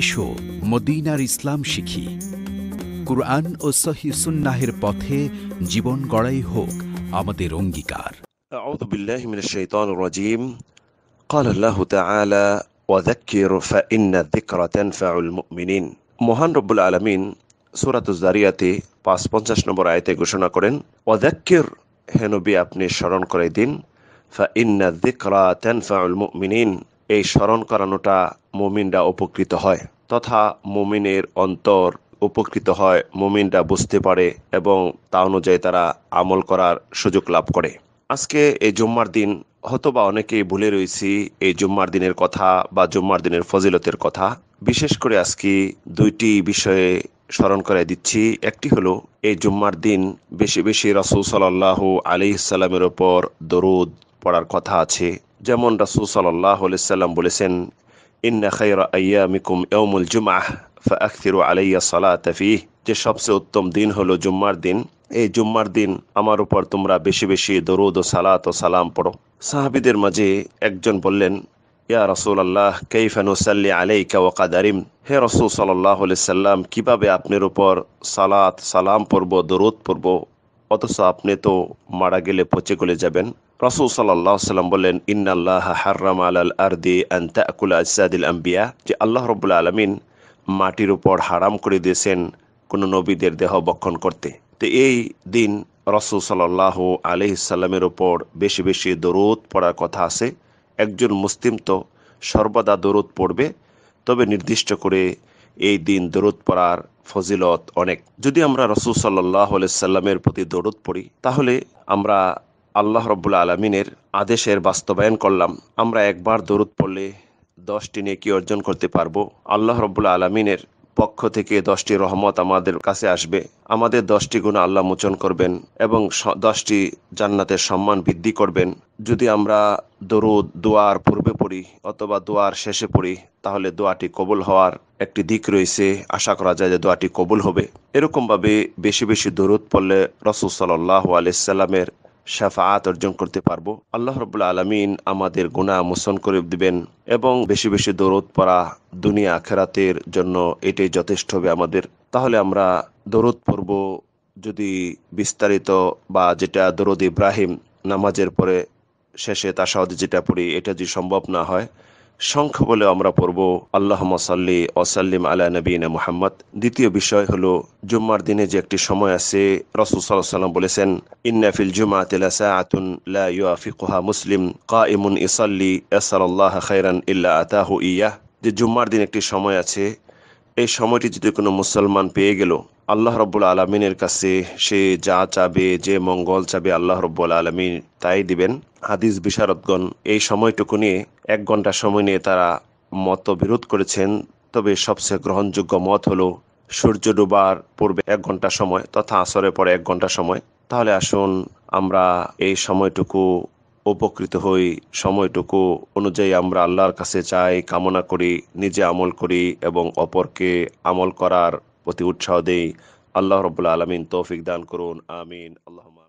এসো মদিনার ইসলাম শিখি কুরআন ও সহি সুন্নাহের পথে জীবন গড়াই হোক আমাদের অঙ্গীকার أعوذ قال الله تعالى وذكر فإن الذكر تنفع المؤمنين মহান রব্বুল আলমিন সুরাতুজারিয়াতে পাঁচ পঞ্চাশ নম্বর আয়তে ঘোষণা করেন ওয়াদাক্কির হেনবি আপনি স্মরণ করে দিন ফা ইন্না দিকরা তেনফাউল মুমিনিন এই স্মরণ করানোটা মমিনরা উপকৃত হয় তথা মমিনের অন্তর উপকৃত হয় মমিনরা বুঝতে পারে এবং তা অনুযায়ী তারা আমল করার সুযোগ লাভ করে আজকে এই জুম্মার দিন হয়তো বা অনেকেই ভুলে রয়েছি এই জুম্মার দিনের কথা বা জুম্মার দিনের ফজিলতের কথা বিশেষ করে আজকে দুইটি বিষয়ে স্মরণ করে দিচ্ছি একটি হলো এই জুম্মার দিন বেশি বেশি রাসুল সাল্লাহ আলি সাল্লামের ওপর দরুদ পড়ার কথা আছে যেমন রাসুল সাল্লাহ সাল্লাম বলেছেন ইন্না খাইরা আয়ামিকুম ইয়ামুল জুমআহ ফাআকসিরু আলাইয়া সালাত ফিহ যে সবচেয়ে উত্তম দিন হলো জুম্মার দিন এই জুম্মার দিন আমার উপর তোমরা বেশি বেশি দরুদ ও সালাত ও সালাম পড়ো সাহাবিদের মাঝে একজন বললেন ইয়া রসুল আল্লাহ কেইফানুসাল্লি আলাইকা ওয়াকাদ আরিম হে রসুল সাল্লাহ সাল্লাম কিভাবে আপনার উপর সালাত সালাম পড়ব দরুদ পড়ব অথচ আপনি তো মারা গেলে পচে গলে যাবেন রাসুল সাল্লাম বললেন ইন্নাল্লাহ হার্রাম আলাল আর্দি আন্তাকুল আজাদিল আম্বিয়া যে আল্লাহ রবুল্লা আলমিন মাটির উপর হারাম করে দিয়েছেন কোনো নবীদের দেহ বক্ষণ করতে তো এই দিন রসুল সাল্লাহ আলহিসাল্লামের ওপর বেশি বেশি দরুদ পড়ার কথা আছে একজন মুসলিম তো সর্বদা দরুদ পড়বে তবে নির্দিষ্ট করে এই দিন দরুদ পড়ার ফজিলত অনেক যদি আমরা রসুল সাল্লাহ সাল্লামের প্রতি দরুদ পড়ি তাহলে আমরা আল্লাহ রব্বুল্লা আলমিনের আদেশের বাস্তবায়ন করলাম আমরা একবার দরুদ পড়লে দশটি কি অর্জন করতে পারবো আল্লাহ রব্বুল্লা আলমিনের পক্ষ থেকে দশটি রহমত আমাদের কাছে আসবে আমাদের দশটি গুণ আল্লাহ মোচন করবেন এবং দশটি জান্নাতের সম্মান বৃদ্ধি করবেন যদি আমরা দরুদ দোয়ার পূর্বে পড়ি অথবা দোয়ার শেষে পড়ি তাহলে দোয়াটি কবুল হওয়ার একটি দিক রয়েছে আশা করা যায় যে দোয়াটি কবুল হবে এরকমভাবে বেশি বেশি দরুদ পড়লে রসুল সাল্লাহ আলাইসাল্লামের সাফাত অর্জন করতে পারবো আল্লাহ রবুল্লা আলমিন আমাদের গুণা মোশন করে দিবেন এবং বেশি বেশি দরদ পড়া দুনিয়া আখেরাতের জন্য এটাই যথেষ্ট হবে আমাদের তাহলে আমরা দরদ পড়ব যদি বিস্তারিত বা যেটা দরদ ইব্রাহিম নামাজের পরে শেষে তাসাউদ যেটা পড়ি এটা যদি সম্ভব না হয় সংখ্যা বলে আমরা পড়ব আল্লাহ সাল্লি ওসাল্লিম আলা নবীন মোহাম্মদ দ্বিতীয় বিষয় হল জুম্মার দিনে যে একটি সময় আছে রসুল সাল্লাহ সাল্লাম বলেছেন ইন্নাফিল জুমা তেলা সাআতুন লা ইউআফিকুহা মুসলিম কাইমুন ইসাল্লি এসাল্লাহ খাইরান ইল্লা আতাহু ইয়া যে জুম্মার দিন একটি সময় আছে এই সময়টি যদি কোনো মুসলমান পেয়ে গেল আল্লাহ রব্বুল আলমিনের কাছে সে যা চাবে যে মঙ্গল চাবে আল্লাহ রব্বুল আলমিন তাই দিবেন হাদিস বিশারদগণ এই সময়টুকু নিয়ে এক ঘন্টা সময় নিয়ে তারা বিরোধ করেছেন তবে সবচেয়ে গ্রহণযোগ্য মত হলো সূর্য ডোবার পূর্বে এক ঘন্টা সময় তথা আসরের পরে এক ঘন্টা সময় তাহলে আসুন আমরা এই সময়টুকু উপকৃত হই সময়টুকু অনুযায়ী আমরা আল্লাহর কাছে চাই কামনা করি নিজে আমল করি এবং অপরকে আমল করার প্রতি উৎসাহ দেই আল্লাহ রবুল্লা আলমিন তৌফিক দান করুন আমিন আল্লাহ